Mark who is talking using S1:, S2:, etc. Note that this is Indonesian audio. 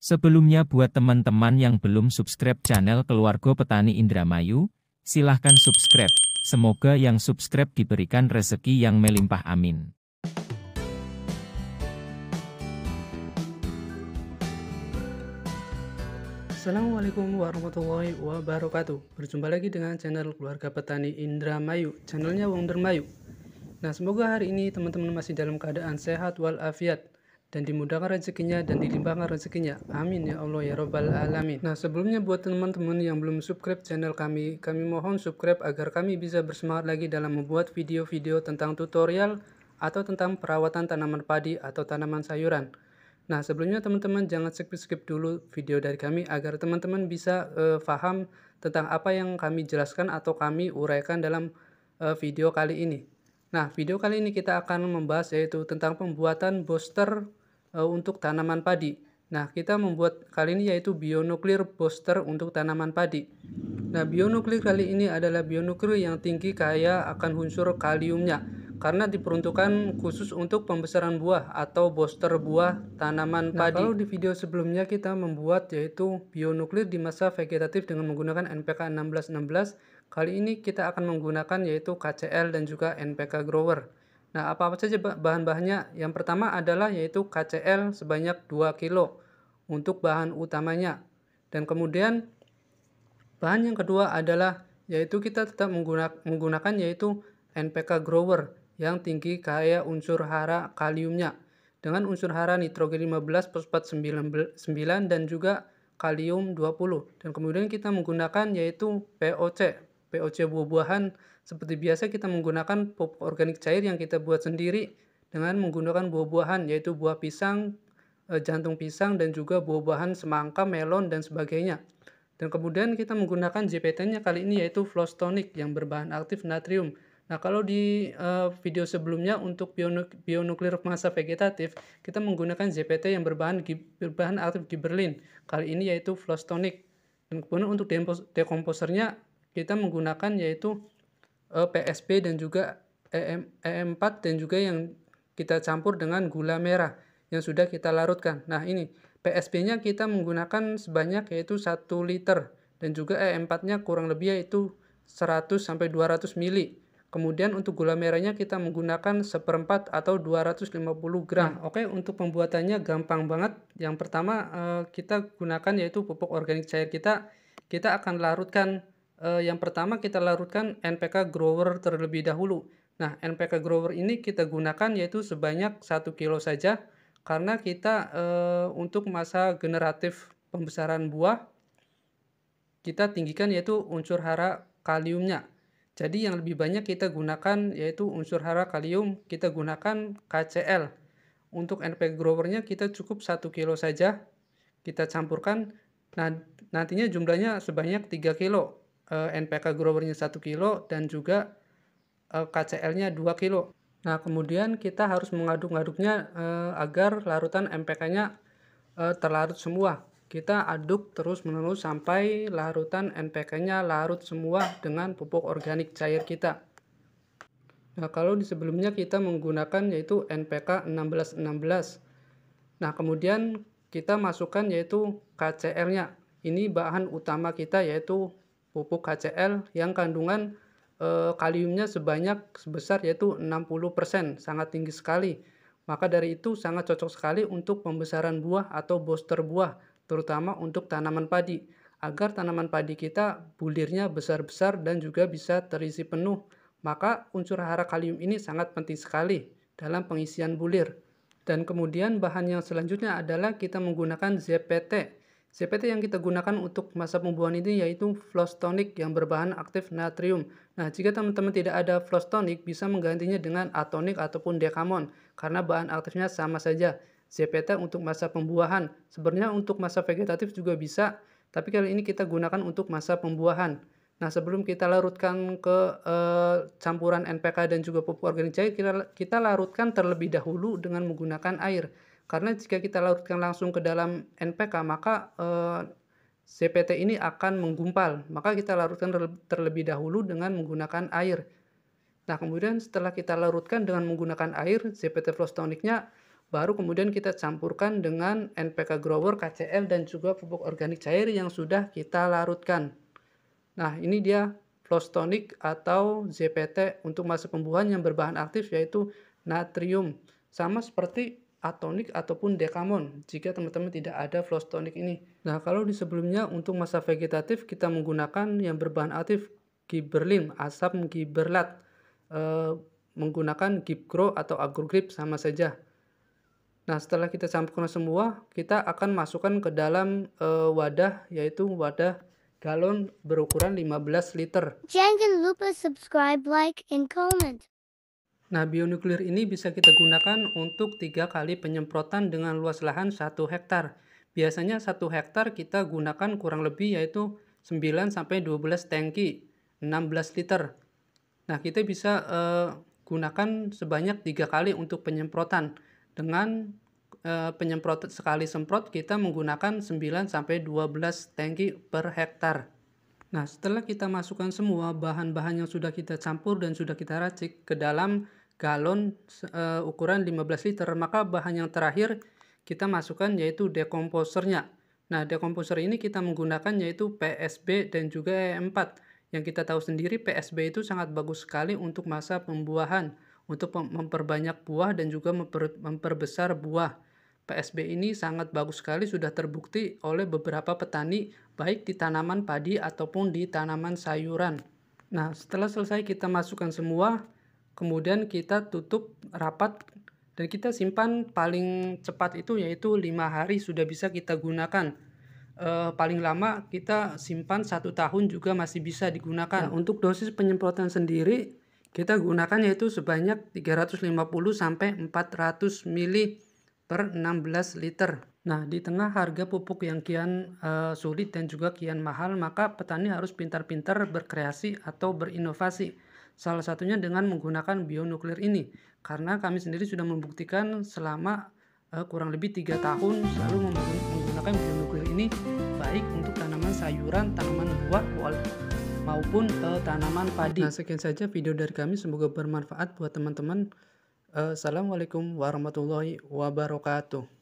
S1: Sebelumnya buat teman-teman yang belum subscribe channel Keluarga Petani Indramayu, silahkan subscribe. Semoga yang subscribe diberikan rezeki yang melimpah amin. Assalamualaikum warahmatullahi wabarakatuh. Berjumpa lagi dengan channel Keluarga Petani Indramayu, channelnya Wong Dermayu. Nah, semoga hari ini teman-teman masih dalam keadaan sehat walafiat dan dimudahkan rezekinya dan dilimpahkan rezekinya. Amin ya Allah ya Rabbal Alamin. Nah sebelumnya buat teman-teman yang belum subscribe channel kami, kami mohon subscribe agar kami bisa bersemangat lagi dalam membuat video-video tentang tutorial atau tentang perawatan tanaman padi atau tanaman sayuran. Nah sebelumnya teman-teman jangan skip-skip dulu video dari kami agar teman-teman bisa uh, eh, paham tentang apa yang kami jelaskan atau kami uraikan dalam uh, video kali ini. Nah, video kali ini kita akan membahas yaitu tentang pembuatan booster Eh, untuk tanaman padi. Nah, kita membuat kali ini yaitu bionuklir booster untuk tanaman padi. Nah, bionuklir kali ini adalah bionuklir yang tinggi kaya akan unsur kaliumnya karena diperuntukkan khusus untuk pembesaran buah atau booster buah tanaman nah, padi. Kalau di video sebelumnya kita membuat yaitu bionuklir di masa vegetatif dengan menggunakan NPK 1616, kali ini kita akan menggunakan yaitu KCL dan juga NPK grower. Nah, apa-apa saja bahan-bahannya? Yang pertama adalah yaitu KCl sebanyak 2 kilo untuk bahan utamanya. Dan kemudian bahan yang kedua adalah yaitu kita tetap menggunakan, menggunakan yaitu NPK grower yang tinggi kaya unsur hara kaliumnya dengan unsur hara nitrogen 15, fosfat 9 dan juga kalium 20. Dan kemudian kita menggunakan yaitu POC, POC buah-buahan. Seperti biasa kita menggunakan pupuk organik cair yang kita buat sendiri dengan menggunakan buah-buahan yaitu buah pisang, eh, jantung pisang dan juga buah-buahan semangka, melon dan sebagainya. Dan kemudian kita menggunakan JPT-nya kali ini yaitu Flostonic yang berbahan aktif natrium. Nah, kalau di uh, video sebelumnya untuk bionuk bionuklir massa vegetatif, kita menggunakan ZPT yang berbahan berbahan aktif Giberlin. Kali ini yaitu flostonic. Dan kemudian untuk dekomposernya kita menggunakan yaitu uh, eh, PSP dan juga EM, e EM4 dan juga yang kita campur dengan gula merah yang sudah kita larutkan. Nah ini psp nya kita menggunakan sebanyak yaitu 1 liter dan juga e EM4-nya kurang lebih yaitu 100 200 ml. Kemudian untuk gula merahnya kita menggunakan seperempat atau 250 gram. Nah, Oke, okay, untuk pembuatannya gampang banget. Yang pertama eh, kita gunakan yaitu pupuk organik cair kita. Kita akan larutkan eh, yang pertama kita larutkan NPK grower terlebih dahulu. Nah, NPK grower ini kita gunakan yaitu sebanyak 1 kilo saja karena kita eh, untuk masa generatif pembesaran buah kita tinggikan yaitu unsur hara kaliumnya. Jadi yang lebih banyak kita gunakan yaitu unsur hara kalium kita gunakan KCl. Untuk NPK growernya kita cukup 1 kilo saja kita campurkan. Nah, nantinya jumlahnya sebanyak 3 kilo uh, eh, NPK growernya 1 kilo dan juga uh, eh, KCL-nya 2 kilo. Nah, kemudian kita harus mengaduk-aduknya uh, agar larutan npk nya uh, terlarut semua. Kita aduk terus-menerus sampai larutan NPK-nya larut semua dengan pupuk organik cair kita. Nah, kalau di sebelumnya kita menggunakan yaitu NPK 1616. Nah, kemudian kita masukkan yaitu KCL-nya. Ini bahan utama kita yaitu pupuk HCl yang kandungan e, kaliumnya sebanyak sebesar yaitu 60%, sangat tinggi sekali. Maka dari itu sangat cocok sekali untuk pembesaran buah atau booster buah, terutama untuk tanaman padi, agar tanaman padi kita bulirnya besar-besar dan juga bisa terisi penuh. Maka unsur hara kalium ini sangat penting sekali dalam pengisian bulir. Dan kemudian bahan yang selanjutnya adalah kita menggunakan ZPT CPT yang kita gunakan untuk masa pembuahan ini yaitu flostonic yang berbahan aktif natrium. Nah, jika teman-teman tidak ada flostonic, bisa menggantinya dengan atonic ataupun dekamon, karena bahan aktifnya sama saja. CPT untuk masa pembuahan, sebenarnya untuk masa vegetatif juga bisa, tapi kali ini kita gunakan untuk masa pembuahan. Nah, sebelum kita larutkan ke eh, campuran NPK dan juga pupuk organik cair, kita, kita larutkan terlebih dahulu dengan menggunakan air. Karena jika kita larutkan langsung ke dalam NPK, maka eh, CPT ini akan menggumpal. Maka kita larutkan terlebih dahulu dengan menggunakan air. Nah, kemudian setelah kita larutkan dengan menggunakan air, CPT flostoniknya baru kemudian kita campurkan dengan NPK grower, KCL, dan juga pupuk organik cair yang sudah kita larutkan. Nah, ini dia flostonik atau ZPT untuk masa pembuahan yang berbahan aktif yaitu natrium. Sama seperti atonik ataupun dekamon jika teman-teman tidak ada flostonik ini. Nah, kalau di sebelumnya untuk masa vegetatif kita menggunakan yang berbahan aktif giberlin, asam giberlat, e, menggunakan gibgro atau agrogrip sama saja. Nah, setelah kita campurkan semua, kita akan masukkan ke dalam e, wadah yaitu wadah galon berukuran 15 liter. Jangan lupa subscribe, like, and comment. Nah, bionuklir ini bisa kita gunakan untuk tiga kali penyemprotan dengan luas lahan 1 hektar. Biasanya 1 hektar kita gunakan kurang lebih yaitu 9 sampai 12 tangki 16 liter. Nah, kita bisa uh, gunakan sebanyak tiga kali untuk penyemprotan. Dengan uh, penyemprot sekali semprot kita menggunakan 9 sampai 12 tangki per hektar. Nah, setelah kita masukkan semua bahan-bahan yang sudah kita campur dan sudah kita racik ke dalam galon uh, ukuran 15 liter. Maka bahan yang terakhir kita masukkan yaitu dekomposernya. Nah, dekomposer ini kita menggunakan yaitu PSB dan juga E4. Yang kita tahu sendiri PSB itu sangat bagus sekali untuk masa pembuahan, untuk memperbanyak buah dan juga memper, memperbesar buah. PSB ini sangat bagus sekali sudah terbukti oleh beberapa petani baik di tanaman padi ataupun di tanaman sayuran. Nah, setelah selesai kita masukkan semua, kemudian kita tutup rapat dan kita simpan paling cepat itu yaitu lima hari sudah bisa kita gunakan e, paling lama kita simpan satu tahun juga masih bisa digunakan nah, untuk dosis penyemprotan sendiri kita gunakan yaitu sebanyak 350 sampai 400 mili per 16 liter. Nah, di tengah harga pupuk yang kian e, sulit dan juga kian mahal, maka petani harus pintar-pintar berkreasi atau berinovasi Salah satunya dengan menggunakan bionuklir ini, karena kami sendiri sudah membuktikan selama uh, kurang lebih tiga tahun selalu menggunakan bionuklir ini baik untuk tanaman sayuran, tanaman buah, maupun uh, tanaman padi. Nah sekian saja video dari kami, semoga bermanfaat buat teman-teman. Uh, Assalamualaikum warahmatullahi wabarakatuh.